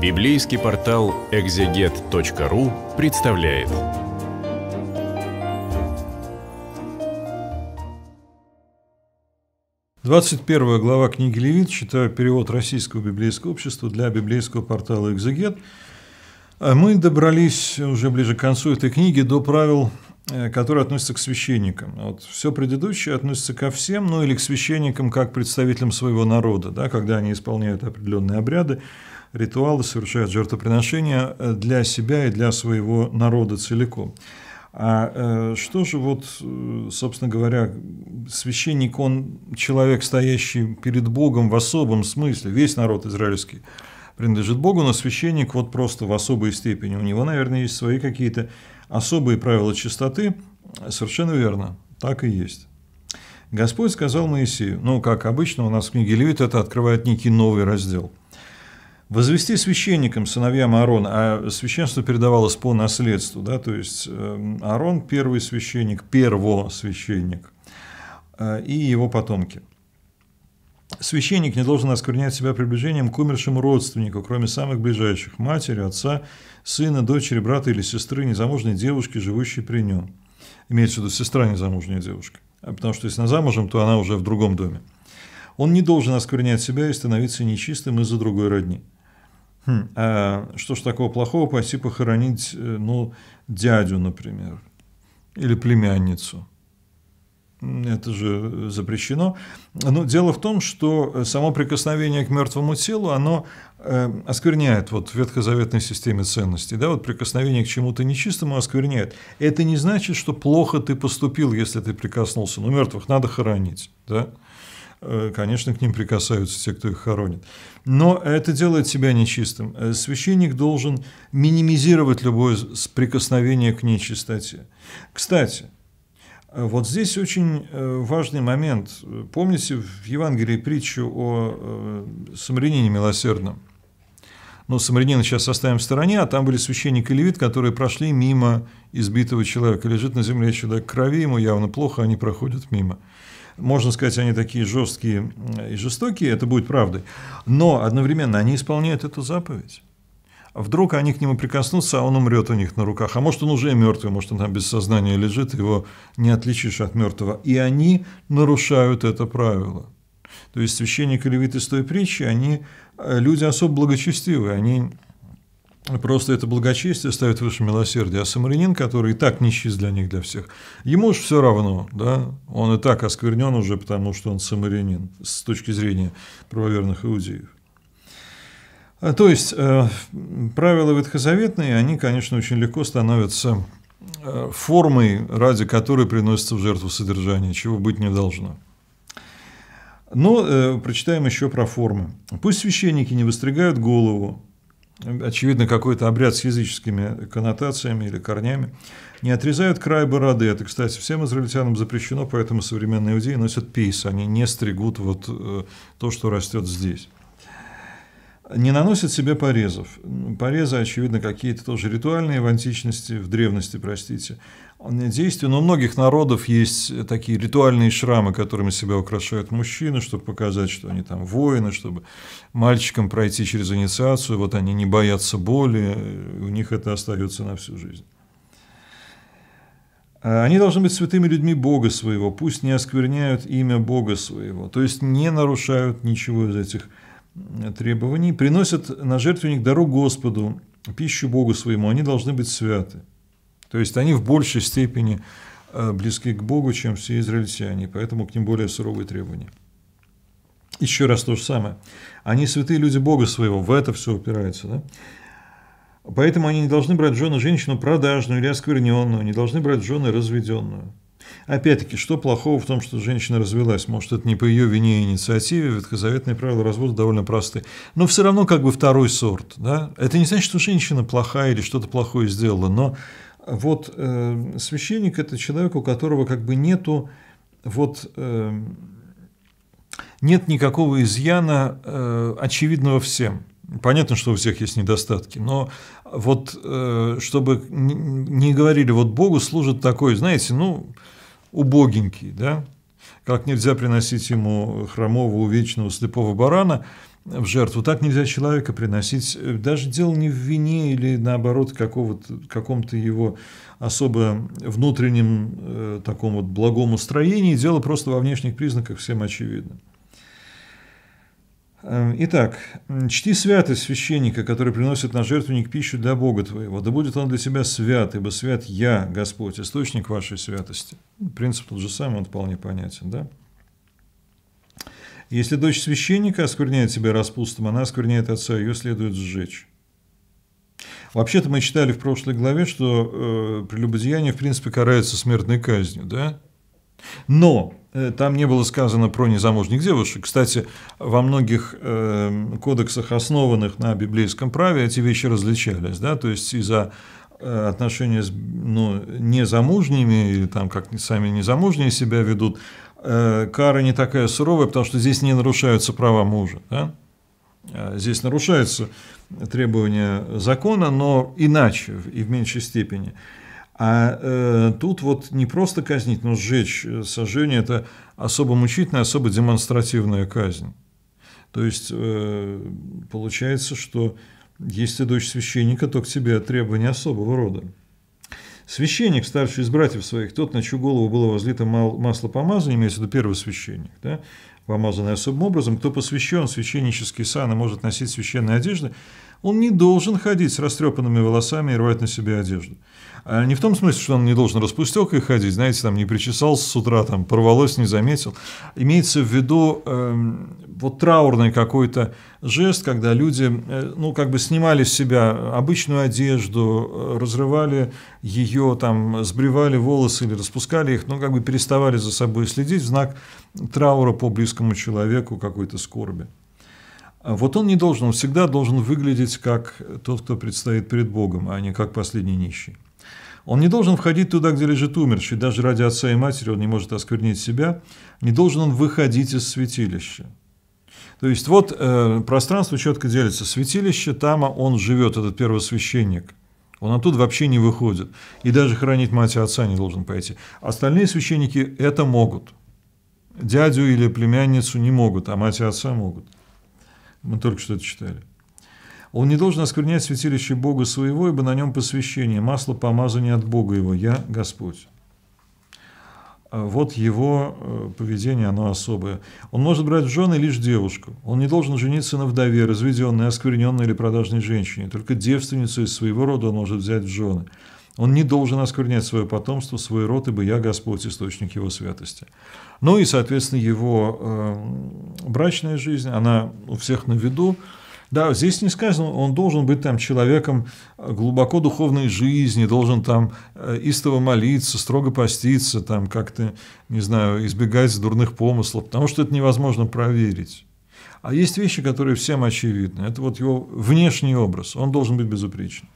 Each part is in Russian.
Библейский портал экзегет.ру представляет. Двадцать первая глава книги Левит, читаю перевод Российского библейского общества для библейского портала «Экзегет». А мы добрались уже ближе к концу этой книги до правил, э, которые относятся к священникам. Вот все предыдущее относится ко всем, ну или к священникам как представителям своего народа, да, когда они исполняют определенные обряды ритуалы, совершают жертвоприношения э, для себя и для своего народа целиком. А э, что же вот, э, собственно говоря, священник, он человек, стоящий перед Богом в особом смысле, весь народ израильский принадлежит Богу, но священник вот просто в особой степени. У него, наверное, есть свои какие-то особые правила чистоты. Совершенно верно, так и есть. Господь сказал Моисею, ну, как обычно, у нас в книге Левит это открывает некий новый раздел – Возвести священником сыновьям Аарона, а священство передавалось по наследству, да, то есть э, Аарон – первый священник, первосвященник, э, и его потомки. Священник не должен осквернять себя приближением к умершему родственнику, кроме самых ближайших – матери, отца, сына, дочери, брата или сестры, незамужней девушки, живущей при нем. Имеется в виду сестра незамужняя девушка, а потому что если она замужем, то она уже в другом доме. Он не должен осквернять себя и становиться нечистым из-за другой родни. Хм, а что ж такого плохого пойти похоронить, э, ну, дядю, например, или племянницу? Это же э, запрещено. Но ну, дело в том, что э, само прикосновение к мертвому телу, оно эм, оскверняет вот в ветхозаветной системе ценностей. Да, вот прикосновение к чему-то нечистому оскверняет. Это не значит, что плохо ты поступил, если ты прикоснулся. Ну, мертвых надо хоронить. Да? Э, конечно, к ним прикасаются те, кто их хоронит. Но это делает себя нечистым. Э, священник должен минимизировать любое прикосновение к нечистоте. Кстати, э, вот здесь очень важный момент. Помните в Евангелии притчу о самарянине милосердном? Но ну, самарянина сейчас оставим в стороне, а там были священник и левит, которые прошли мимо избитого человека. Лежит на земле человек крови, ему явно плохо, они проходят мимо можно сказать, они такие жесткие и жестокие, это будет правдой, но одновременно они исполняют эту заповедь. Вдруг они к нему прикоснутся, а он умрет у них на руках. А может, он уже мертвый, может, он там без сознания лежит, его не отличишь от мертвого. И они нарушают это правило. То есть священник и левит из той притчи, они э, люди особо благочестивые, они Просто это благочестие ставит выше милосердия. А самарянин, который и так нищий для них, для всех, ему же все равно, да, он и так осквернен уже, потому что он самарянин с точки зрения правоверных иудеев. А, то есть, э, правила ветхозаветные, они, конечно, очень легко становятся э, формой, ради которой приносится в жертву содержание, чего быть не должно. Но э, прочитаем еще про формы. «Пусть священники не выстригают голову, очевидно, какой-то обряд с физическими коннотациями или корнями, не отрезают край бороды. Это, кстати, всем израильтянам запрещено, поэтому современные иудеи носят пейс, они не стригут вот э, то, что растет здесь не наносят себе порезов. Порезы, очевидно, какие-то тоже ритуальные в античности, в древности, простите, действия. Но у многих народов есть э, такие ритуальные шрамы, которыми себя украшают мужчины, чтобы показать, что они там воины, чтобы мальчикам пройти через инициацию. Вот они не боятся боли, э, у них это остается на всю жизнь. А они должны быть святыми людьми Бога своего, пусть не оскверняют имя Бога своего, то есть не нарушают ничего из этих требований, приносят на жертвенник дару Господу, пищу Богу своему, они должны быть святы. То есть они в большей степени э, близки к Богу, чем все израильтяне, поэтому к ним более суровые требования. Еще раз то же самое. Они святые люди Бога своего, в это все упирается. Да? Поэтому они не должны брать жены женщину продажную или оскверненную, не должны брать жены разведенную. Опять-таки, что плохого в том, что женщина развелась? Может, это не по ее вине и инициативе, ветхозаветные правила развода довольно просты. Но все равно как бы второй сорт. Да? Это не значит, что женщина плохая или что-то плохое сделала, но вот э, священник – это человек, у которого как бы нету вот… Э, нет никакого изъяна э, очевидного всем. Понятно, что у всех есть недостатки, но вот э, чтобы не говорили, вот Богу служит такой, знаете, ну, убогенький, да? Как нельзя приносить ему хромого, увечного, слепого барана в жертву, так нельзя человека приносить. Даже дело не в вине или, наоборот, каком-то его особо внутреннем э, таком вот благом устроении. Дело просто во внешних признаках всем очевидно. Эм, итак, чти святость священника, который приносит на жертвенник пищу для Бога твоего, да будет он для тебя свят, ибо свят я, Господь, источник вашей святости. Принцип тот же самый, он вполне понятен, да? Если дочь священника оскверняет себя распустом, она оскверняет отца, ее следует сжечь. Вообще-то мы читали в прошлой главе, что э, прелюбодеяние, в принципе, карается смертной казнью, да? Но Э, там не было сказано про незамужних девушек. Кстати, во многих э, кодексах, основанных на библейском праве, эти вещи различались. Да? То есть из-за э, отношения с ну, незамужними, или там как сами незамужние себя ведут, кара не такая суровая, потому что здесь не нарушаются права мужа. Да? А здесь нарушаются требования закона, но иначе и в меньшей степени. А э, тут вот не просто казнить, но сжечь. Э, сожжение – это особо мучительная, особо демонстративная казнь. То есть э, получается, что если дочь священника, то к тебе требования особого рода. Священник, старший из братьев своих, тот, на чью голову было возлито масло помазания, имеется в виду первый священник, да, помазанный особым образом, кто посвящен священнический сан и может носить священные одежды, он не должен ходить с растрепанными волосами и рвать на себе одежду. А не в том смысле, что он не должен распустелкой ходить, знаете, там не причесался с утра, там порвалось, не заметил. Имеется в виду э, вот траурный какой-то жест, когда люди, э, ну, как бы снимали с себя обычную одежду, э, разрывали ее, там, сбривали волосы или распускали их, ну, как бы переставали за собой следить в знак траура по близкому человеку какой-то скорби. Вот он не должен, он всегда должен выглядеть как тот, кто предстоит перед Богом, а не как последний нищий. Он не должен входить туда, где лежит умерший, даже ради отца и матери он не может осквернить себя, не должен он выходить из святилища. То есть вот э, пространство четко делится. Святилище, там он живет, этот первосвященник. Он оттуда вообще не выходит. И даже хранить мать и отца не должен пойти. Остальные священники это могут. Дядю или племянницу не могут, а мать и отца могут. Мы только что это читали. Он не должен осквернять святилище Бога своего, ибо на нем посвящение, масло помазания от Бога его, я Господь. А вот его э, поведение, оно особое. Он может брать в жены лишь девушку. Он не должен жениться на вдове, разведенной, оскверненной или продажной женщине. Только девственницу из своего рода он может взять в жены. Он не должен осквернять свое потомство, свой род, ибо я Господь, источник его святости. Ну и, соответственно, его э, брачная жизнь, она у всех на виду. Да, здесь не сказано, он должен быть там человеком глубоко духовной жизни, должен там э, истово молиться, строго поститься, там как-то, не знаю, избегать дурных помыслов, потому что это невозможно проверить. А есть вещи, которые всем очевидны. Это вот его внешний образ, он должен быть безупречным.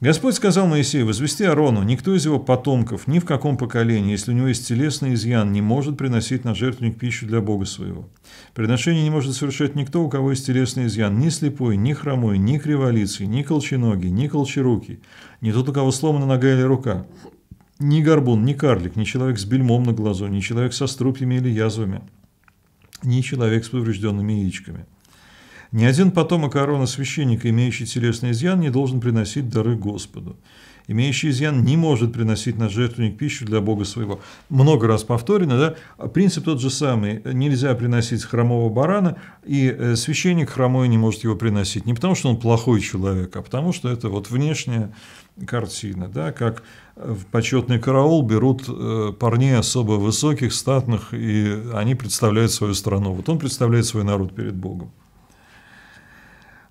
Господь сказал Моисею, возвести Арону, никто из его потомков, ни в каком поколении, если у него есть телесный изъян, не может приносить на жертвенник пищу для Бога своего. Приношение не может совершать никто, у кого есть телесный изъян, ни слепой, ни хромой, ни криволицый, ни колченогий, ни колчерукий, ни тот, у кого сломана нога или рука, ни горбун, ни карлик, ни человек с бельмом на глазу, ни человек со струпьями или язвами, ни человек с поврежденными яичками». Ни один потомок Аарона священника, имеющий телесный изъян, не должен приносить дары Господу. Имеющий изъян не может приносить на жертвенник пищу для Бога своего. Много раз повторено, да? А принцип тот же самый. Нельзя приносить хромого барана, и э, священник хромой не может его приносить. Не потому, что он плохой человек, а потому, что это вот внешняя картина, да? Как в почетный караул берут э, парней особо высоких, статных, и они представляют свою страну. Вот он представляет свой народ перед Богом.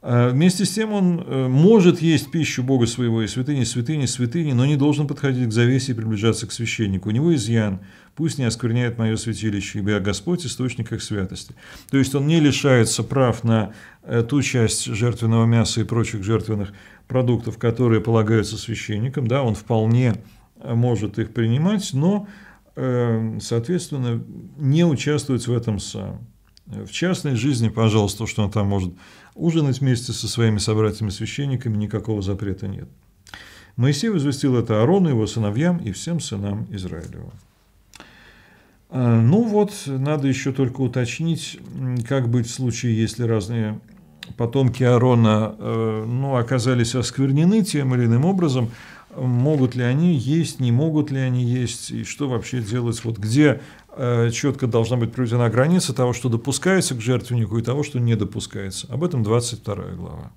Э, вместе с тем он э, может есть пищу Бога своего и святыни, святыни, святыни, но не должен подходить к завесе и приближаться к священнику. У него изъян, пусть не оскверняет мое святилище, ибо я Господь, источник их святости. То есть он не лишается прав на э, ту часть жертвенного мяса и прочих жертвенных продуктов, которые полагаются священникам, да, он вполне может их принимать, но, соответственно, не участвует в этом сам в частной жизни, пожалуйста, что она там может ужинать вместе со своими собратьями-священниками, никакого запрета нет. Моисей возвестил это Аарону, его сыновьям и всем сынам Израилева. А, ну вот, надо еще только уточнить, как быть в случае, если разные потомки Аарона э, ну, оказались осквернены тем или иным образом – могут ли они есть, не могут ли они есть, и что вообще делать, вот где э, четко должна быть проведена граница того, что допускается к жертвеннику, и того, что не допускается. Об этом 22 глава.